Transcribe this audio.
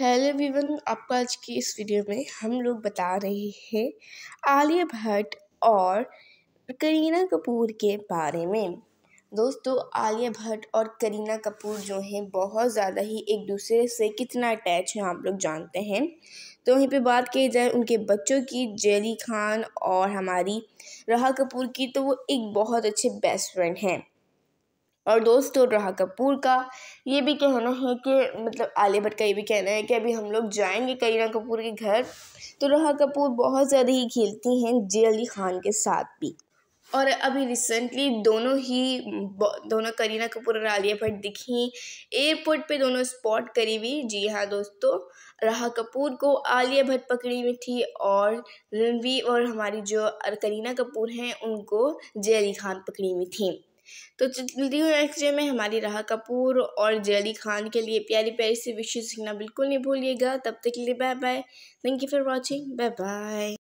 hello Vivian आपको आज की इस वीडियो में हम लोग बता रहे हैं आलिया भट्ट और करीना कपूर के बारे में दोस्तों आलिया भट्ट और करीना कपूर जो हैं बहुत ज़्यादा ही एक दूसरे से कितना अटैच हैं आप लोग जानते हैं तो वहीं पे बात की जाए उनके बच्चों की जेली खान और हमारी रहा कपूर की तो वो एक बहुत अच्छे बेस्ट फ्रेंड हैं और दोस्त तो रहा कपूर का ये भी कहना है कि मतलब आलिया भट्ट का ये भी कहना है कि अभी हम लोग जाएंगे करीना कपूर के घर तो रहा कपूर बहुत ज़्यादा ही खेलती हैं जे अली ख़ान के साथ भी और अभी रिसेंटली दोनों ही दोनों करीना कपूर और आलिया भट्ट दिखी एयरपोर्ट पे दोनों स्पॉट करी हुई जी हाँ दोस्तों रहा कपूर को आलिया भट्ट पकड़ी हुई थी और रणवीर और हमारी जो करीना कपूर हैं उनको जे अली खान पकड़ी हुई थी तो जल्दी नेक्स्ट डे में हमारी राह कपूर और जली खान के लिए प्यारी प्यारी से विशेष सीखना बिल्कुल नहीं भूलिएगा तब तक के लिए bye bye thank you for watching bye bye